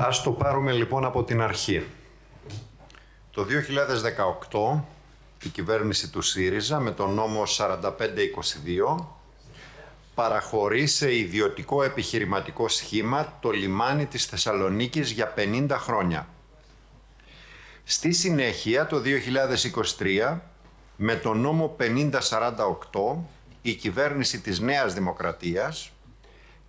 Ας το πάρουμε λοιπόν από την αρχή. Το 2018 η κυβέρνηση του ΣΥΡΙΖΑ με τον νόμο 4522 παραχωρεί σε ιδιωτικό επιχειρηματικό σχήμα το λιμάνι της Θεσσαλονίκης για 50 χρόνια. Στη συνέχεια το 2023 με τον νόμο 5048 η κυβέρνηση της Νέας Δημοκρατίας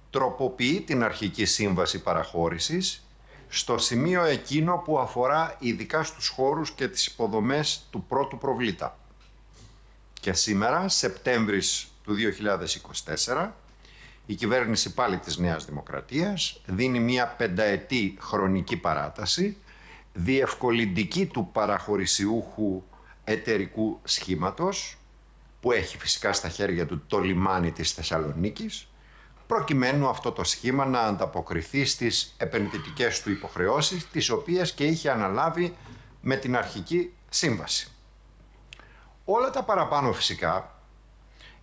τροποποιεί την αρχική σύμβαση παραχώρησης στο σημείο εκείνο που αφορά ειδικά στους χώρους και τις υποδομές του πρώτου προβλήτα. Και σήμερα, Σεπτέμβρης του 2024, η κυβέρνηση πάλι της Νέας Δημοκρατίας δίνει μια πενταετή χρονική παράταση διευκολυντική του παραχωρησιούχου εταιρικού σχήματος που έχει φυσικά στα χέρια του το λιμάνι της Θεσσαλονίκης προκειμένου αυτό το σχήμα να ανταποκριθεί στις επενδυτικές του υποχρεώσεις, τις οποίες και είχε αναλάβει με την αρχική σύμβαση. Όλα τα παραπάνω φυσικά,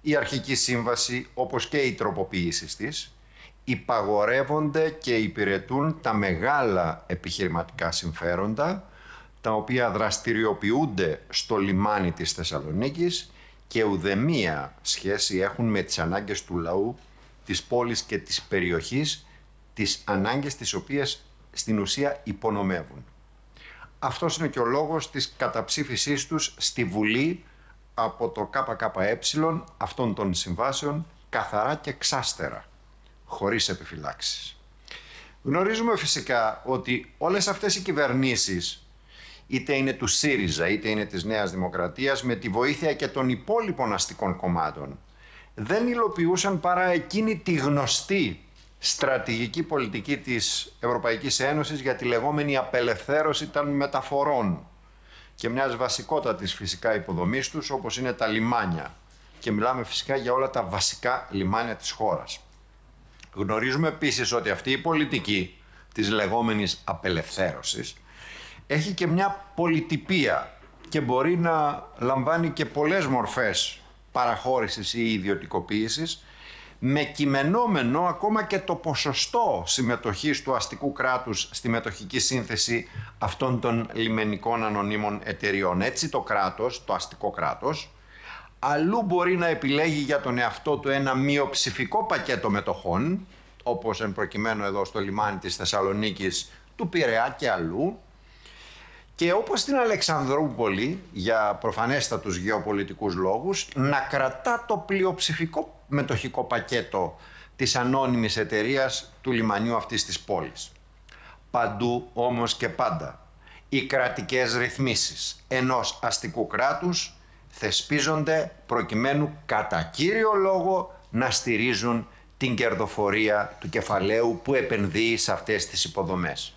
η αρχική σύμβαση όπως και οι τροποποιήσεις της, υπαγορεύονται και υπηρετούν τα μεγάλα επιχειρηματικά συμφέροντα, τα οποία δραστηριοποιούνται στο λιμάνι της Θεσσαλονίκης και ουδεμία σχέση έχουν με τις ανάγκες του λαού της πόλης και της περιοχής τις ανάγκες τις οποίες στην ουσία υπονομεύουν. Αυτός είναι και ο λόγος της καταψήφισής τους στη Βουλή από το ΚΚΕ αυτών των συμβάσεων καθαρά και ξάστερα, χωρίς επιφυλάξεις. Γνωρίζουμε φυσικά ότι όλες αυτές οι κυβερνήσεις, είτε είναι του ΣΥΡΙΖΑ είτε είναι της Νέας Δημοκρατίας, με τη βοήθεια και των υπόλοιπων αστικών κομμάτων, δεν υλοποιούσαν παρά εκείνη τη γνωστή στρατηγική πολιτική της Ευρωπαϊκής Ένωσης για τη λεγόμενη απελευθέρωση των μεταφορών και μιας βασικότατης φυσικά υποδομής τους όπως είναι τα λιμάνια και μιλάμε φυσικά για όλα τα βασικά λιμάνια της χώρας. Γνωρίζουμε επίσης ότι αυτή η πολιτική της λεγόμενης απελευθέρωσης έχει και μια πολυτυπία και μπορεί να λαμβάνει και πολλές μορφές παραχώρησης ή ιδιωτικοποίησης, με κειμενόμενο ακόμα και το ποσοστό συμμετοχής του αστικού κράτους στη μετοχική σύνθεση αυτών των λιμενικών ανωνύμων εταιριών. Έτσι το κράτος, το αστικό κράτος, αλλού μπορεί να επιλέγει για τον εαυτό του ένα μειοψηφικό πακέτο μετοχών, όπως εν προκειμένου εδώ στο λιμάνι της Θεσσαλονίκης, του Πειραιά και αλλού, και όπως στην Αλεξανδρούπολη, για προφανέστατους γεωπολιτικούς λόγους, να κρατά το πλειοψηφικό μετοχικό πακέτο της ανώνυμης εταιρείας του λιμανιού αυτής της πόλης. Παντού όμως και πάντα οι κρατικές ρυθμίσεις ενός αστικού κράτους θεσπίζονται προκειμένου κατά κύριο λόγο να στηρίζουν την κερδοφορία του κεφαλαίου που επενδύει σε αυτές τις υποδομές.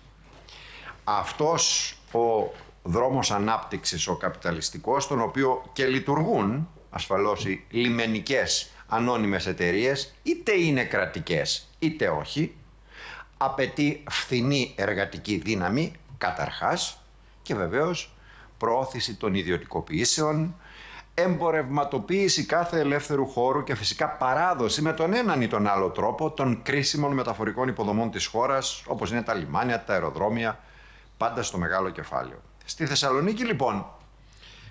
Αυτός ο δρόμος ανάπτυξης ο καπιταλιστικός, τον οποίο και λειτουργούν ασφαλώς οι λιμενικές ανώνυμες εταιρείες, είτε είναι κρατικές είτε όχι, απαιτεί φθηνή εργατική δύναμη καταρχάς και βεβαίως προώθηση των ιδιωτικοποιήσεων, εμπορευματοποίηση κάθε ελεύθερου χώρου και φυσικά παράδοση με τον έναν ή τον άλλο τρόπο των κρίσιμων μεταφορικών υποδομών της χώρας, όπως είναι τα λιμάνια, τα αεροδρόμια, πάντα στο μεγάλο κεφάλαιο. Στη Θεσσαλονίκη λοιπόν,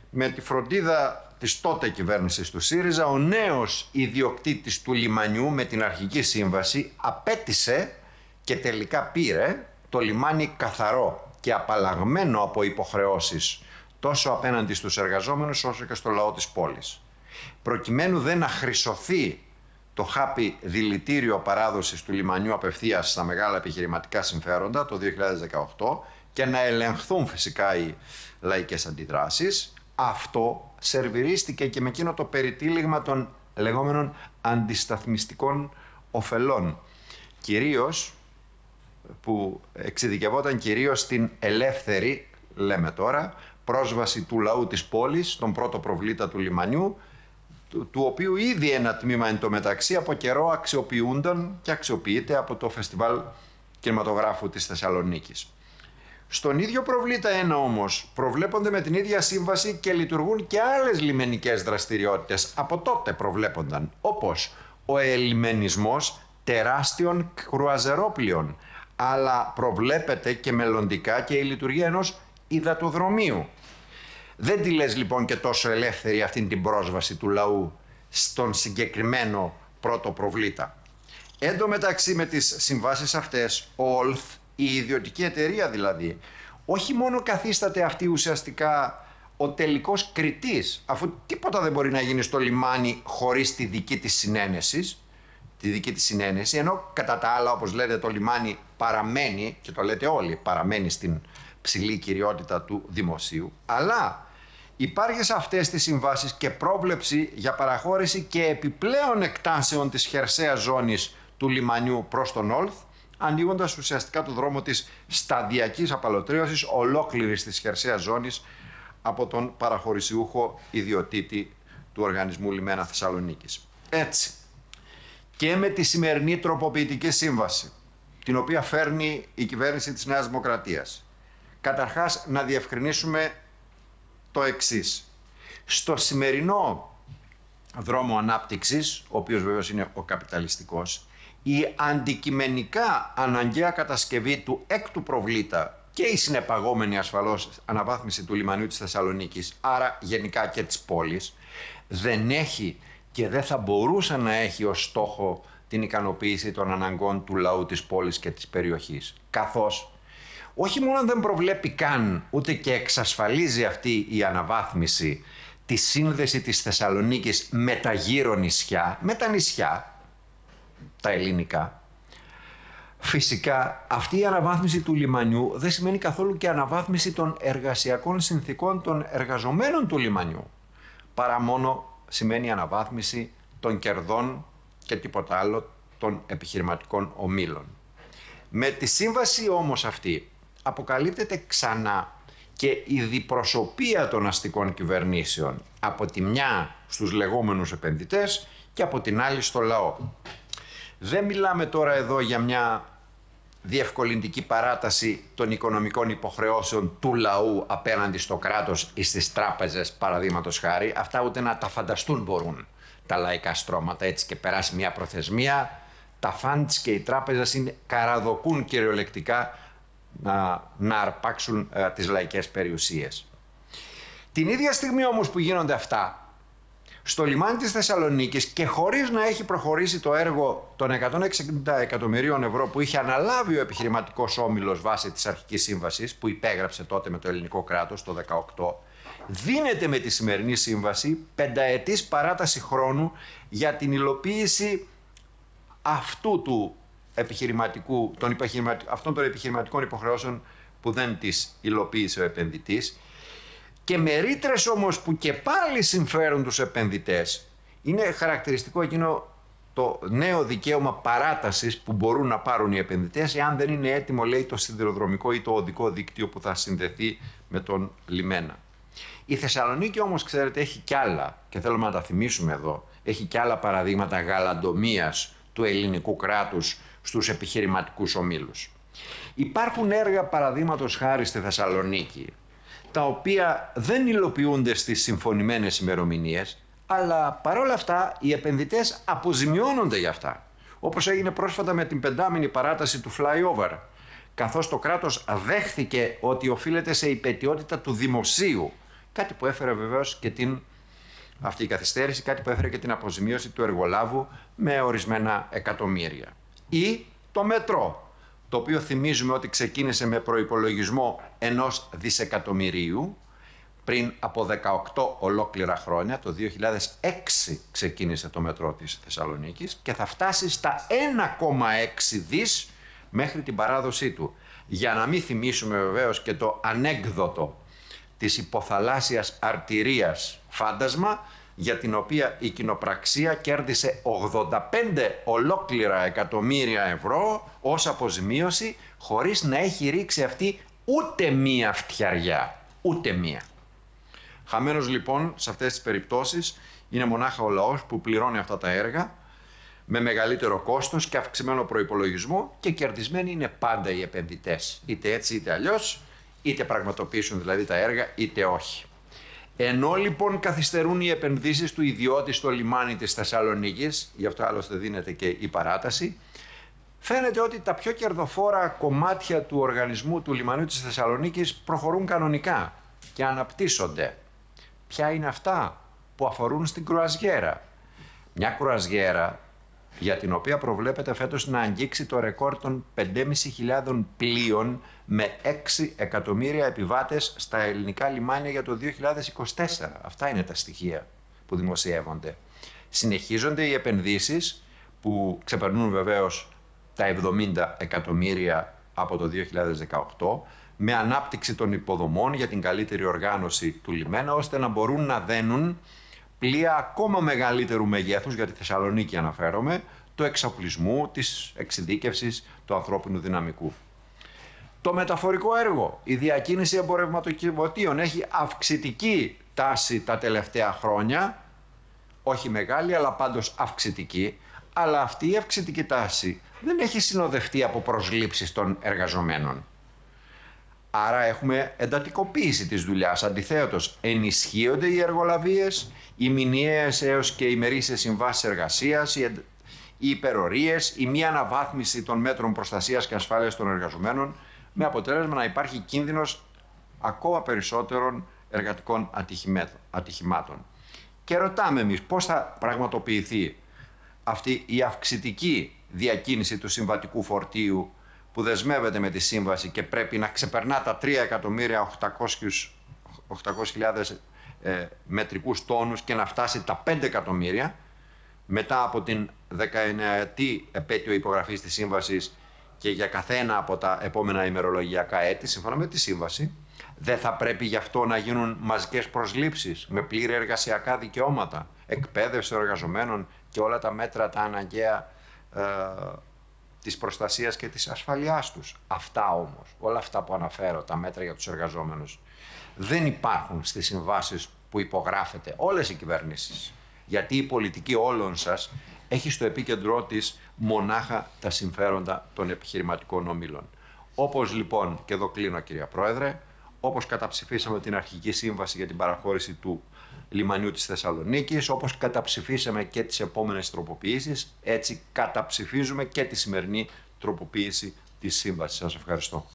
με τη φροντίδα της τότε κυβέρνησης του ΣΥΡΙΖΑ, ο νέος ιδιοκτήτης του λιμανιού με την αρχική σύμβαση απέτησε και τελικά πήρε το λιμάνι καθαρό και απαλλαγμένο από υποχρεώσεις τόσο απέναντι στους εργαζόμενους όσο και στο λαό της πόλης. Προκειμένου δεν να χρυσωθεί το χάπι δηλητήριο παράδοσης του λιμανιού απευθείας στα μεγάλα επιχειρηματικά συμφέροντα το 2018, και να ελεγχθούν φυσικά οι λαϊκές αντιδράσεις, αυτό σερβιρίστηκε και με εκείνο το περιτύλιγμα των λεγόμενων αντισταθμιστικών ωφελών. Κυρίως που εξειδικευόταν κυρίως στην ελεύθερη, λέμε τώρα, πρόσβαση του λαού της πόλης, τον πρώτο προβλήτα του λιμανιού, του οποίου ήδη ένα τμήμα εν μεταξύ από καιρό αξιοποιούνταν και αξιοποιείται από το Φεστιβάλ Κινηματογράφου της Θεσσαλονίκης. Στον ίδιο προβλήτα ένα όμως προβλέπονται με την ίδια σύμβαση και λειτουργούν και άλλες λιμενικές δραστηριότητες. Από τότε προβλέπονταν, όπως ο ελιμενισμός τεράστιων κρουαζερόπλοιων, αλλά προβλέπεται και μελλοντικά και η λειτουργία ενός υδατοδρομίου. Δεν τη λες λοιπόν και τόσο ελεύθερη αυτήν την πρόσβαση του λαού στον συγκεκριμένο πρώτο προβλήτα. Εν μεταξύ με τις συμβάσεις αυτές, ο ΟΛΘ η ιδιωτική εταιρεία δηλαδή, όχι μόνο καθίσταται αυτή ουσιαστικά ο τελικός κριτής, αφού τίποτα δεν μπορεί να γίνει στο λιμάνι χωρίς τη δική της συνένεσης, τη δική της συνένεση, ενώ κατά τα άλλα, όπως λέτε, το λιμάνι παραμένει, και το λέτε όλοι, παραμένει στην ψηλή κυριότητα του δημοσίου, αλλά υπάρχει σε αυτές τις συμβάσεις και πρόβλεψη για παραχώρηση και επιπλέον εκτάσεων της χερσαίας ζώνης του λιμανιού προς τον Όλθ, ανοίγοντας ουσιαστικά το δρόμο της σταδιακής απαλωτρίωσης ολόκληρης της χερσαία ζώνης από τον παραχωρησιούχο ιδιότητη του Οργανισμού Λιμένα Θεσσαλονίκης. Έτσι, και με τη σημερινή τροποποιητική σύμβαση, την οποία φέρνει η κυβέρνηση της Νέας Δημοκρατίας. Καταρχάς, να διευκρινίσουμε το εξής. Στο σημερινό δρόμο ανάπτυξης, ο οποίος βεβαίως είναι ο καπιταλιστικός, η αντικειμενικά αναγκαία κατασκευή του έκτου προβλήτα και η συνεπαγόμενη ασφαλώς αναβάθμιση του λιμανιού της Θεσσαλονίκης, άρα γενικά και της πόλης, δεν έχει και δεν θα μπορούσε να έχει ως στόχο την ικανοποίηση των αναγκών του λαού της πόλης και της περιοχής. Καθώς όχι μόνο δεν προβλέπει καν ούτε και εξασφαλίζει αυτή η αναβάθμιση τη σύνδεση της Θεσσαλονίκης με τα γύρω νησιά, με τα νησιά, τα ελληνικά. Φυσικά αυτή η αναβάθμιση του λιμανιού δεν σημαίνει καθόλου και αναβάθμιση των εργασιακών συνθήκων των εργαζομένων του λιμανιού. Παρά μόνο σημαίνει αναβάθμιση των κερδών και τίποτα άλλο των επιχειρηματικών ομίλων. Με τη σύμβαση όμως αυτή αποκαλύπτεται ξανά και η διπροσωπεία των αστικών κυβερνήσεων από τη μια στους λεγόμενους επενδυτές και από την άλλη στο λαό. Δεν μιλάμε τώρα εδώ για μια διευκολυντική παράταση των οικονομικών υποχρεώσεων του λαού απέναντι στο κράτος ή στις τράπεζες παραδείγματος χάρη. Αυτά ούτε να τα φανταστούν μπορούν τα λαϊκά στρώματα έτσι και περάσει μια προθεσμία. Τα φαντς και οι τράπεζες είναι, καραδοκούν κυριολεκτικά να, αρπάξουν α, ε, τις λαϊκές περιουσίες. Την ίδια στιγμή όμως που γίνονται αυτά, στο λιμάνι της Θεσσαλονίκης και χωρίς να έχει προχωρήσει το έργο των 160 εκατομμυρίων ευρώ που είχε αναλάβει ο επιχειρηματικός όμιλος βάσει της αρχικής σύμβασης που υπέγραψε τότε με το ελληνικό κράτος το 18, δίνεται με τη σημερινή σύμβαση πενταετής παράταση χρόνου για την υλοποίηση αυτού του επιχειρηματικού, αυτών των επιχειρηματικών υποχρεώσεων που δεν τις υλοποίησε ο επενδυτής και με ρήτρες όμως που και πάλι συμφέρουν τους επενδυτές. Είναι χαρακτηριστικό εκείνο το νέο δικαίωμα παράτασης που μπορούν να πάρουν οι επενδυτές, εάν δεν είναι έτοιμο λέει το σιδηροδρομικό ή το οδικό δίκτυο που θα συνδεθεί με τον λιμένα. Η Θεσσαλονίκη όμως ξέρετε έχει κι άλλα και θέλουμε να τα θυμίσουμε εδώ. Έχει κι άλλα παραδείγματα γαλαντομίας του ελληνικού κράτους στους επιχειρηματικούς ομίλους. Υπάρχουν έργα παραδείγματος χάρη στη Θεσσαλονίκη τα οποία δεν υλοποιούνται στις συμφωνημένες ημερομηνίες, αλλά παρόλα αυτά οι επενδυτές αποζημιώνονται για αυτά, όπως έγινε πρόσφατα με την πεντάμινη παράταση του flyover, καθώς το κράτος δέχθηκε ότι οφείλεται σε υπετιότητα του δημοσίου, κάτι που έφερε βεβαίως και την αυτή η καθυστέρηση, κάτι που έφερε και την αποζημίωση του εργολάβου με ορισμένα εκατομμύρια. Ή το μετρό, το οποίο θυμίζουμε ότι ξεκίνησε με προϋπολογισμό ενός δισεκατομμυρίου πριν από 18 ολόκληρα χρόνια, το 2006 ξεκίνησε το μετρό της Θεσσαλονίκης και θα φτάσει στα 1,6 δις μέχρι την παράδοσή του. Για να μην θυμίσουμε βεβαίως και το ανέκδοτο της υποθαλάσσιας αρτηρίας φάντασμα για την οποία η κοινοπραξία κέρδισε 85 ολόκληρα εκατομμύρια ευρώ ως αποζημίωση χωρίς να έχει ρίξει αυτή ούτε μία φτιαριά. Ούτε μία. Χαμένος λοιπόν σε αυτές τις περιπτώσεις είναι μονάχα ο λαός που πληρώνει αυτά τα έργα με μεγαλύτερο κόστος και αυξημένο προϋπολογισμό και κερδισμένοι είναι πάντα οι επενδυτές. Είτε έτσι είτε αλλιώς, είτε πραγματοποιήσουν δηλαδή τα έργα είτε όχι. Ενώ λοιπόν καθυστερούν οι επενδύσεις του ιδιώτη στο λιμάνι της Θεσσαλονίκης, γι' αυτό άλλωστε δίνεται και η παράταση, φαίνεται ότι τα πιο κερδοφόρα κομμάτια του οργανισμού του λιμανιού της Θεσσαλονίκης προχωρούν κανονικά και αναπτύσσονται. Ποια είναι αυτά που αφορούν στην κρουαζιέρα. Μια κρουαζιέρα για την οποία προβλέπεται φέτος να αγγίξει το ρεκόρ των 5.500 πλοίων με 6 εκατομμύρια επιβάτες στα ελληνικά λιμάνια για το 2024. Αυτά είναι τα στοιχεία που δημοσιεύονται. Συνεχίζονται οι επενδύσεις που ξεπερνούν βεβαίως τα 70 εκατομμύρια από το 2018 με ανάπτυξη των υποδομών για την καλύτερη οργάνωση του λιμένα ώστε να μπορούν να δένουν πλοία ακόμα μεγαλύτερου μεγέθους, για τη Θεσσαλονίκη αναφέρομαι, του εξαπλισμού, της εξειδίκευσης του ανθρώπινου δυναμικού. Το μεταφορικό έργο, η διακίνηση εμπορευματοκιβωτίων έχει αυξητική τάση τα τελευταία χρόνια, όχι μεγάλη αλλά πάντως αυξητική, αλλά αυτή η αυξητική τάση δεν έχει συνοδευτεί από προσλήψεις των εργαζομένων. Άρα έχουμε εντατικοποίηση της δουλειάς. Αντιθέτως, ενισχύονται οι εργολαβίες, οι μηνιαίες έως και οι μερίσες συμβάσεις εργασίας, οι, οι υπερορίες, η μη αναβάθμιση των μέτρων προστασίας και ασφάλειας των εργαζομένων, με αποτέλεσμα να υπάρχει κίνδυνος ακόμα περισσότερων εργατικών ατυχημάτων. Και ρωτάμε εμείς πώς θα πραγματοποιηθεί αυτή η αυξητική διακίνηση του συμβατικού φορτίου που δεσμεύεται με τη σύμβαση και πρέπει να ξεπερνά τα 3.800.000 ε, μετρικούς τόνους και να φτάσει τα 5 εκατομμύρια μετά από την 19η επέτειο υπογραφής της σύμβασης και για καθένα από τα επόμενα ημερολογιακά έτη, σύμφωνα με τη σύμβαση, δεν θα πρέπει γι' αυτό να γίνουν μαζικές προσλήψεις με πλήρη εργασιακά δικαιώματα, εκπαίδευση εργαζομένων και όλα τα μέτρα τα αναγκαία ε, της προστασίας και της ασφαλειάς τους. Αυτά όμως, όλα αυτά που αναφέρω, τα μέτρα για τους εργαζόμενους, δεν υπάρχουν στις συμβάσεις που υπογράφεται όλες οι κυβερνήσεις. Γιατί η πολιτική όλων σας έχει στο επίκεντρό της μονάχα τα συμφέροντα των επιχειρηματικών ομίλων. Όπως λοιπόν, και εδώ κλείνω κυρία Πρόεδρε, όπως καταψηφίσαμε την αρχική σύμβαση για την παραχώρηση του λιμανιού της Θεσσαλονίκης, όπως καταψηφίσαμε και τις επόμενες τροποποιήσεις, έτσι καταψηφίζουμε και τη σημερινή τροποποίηση της σύμβασης. Σας ευχαριστώ.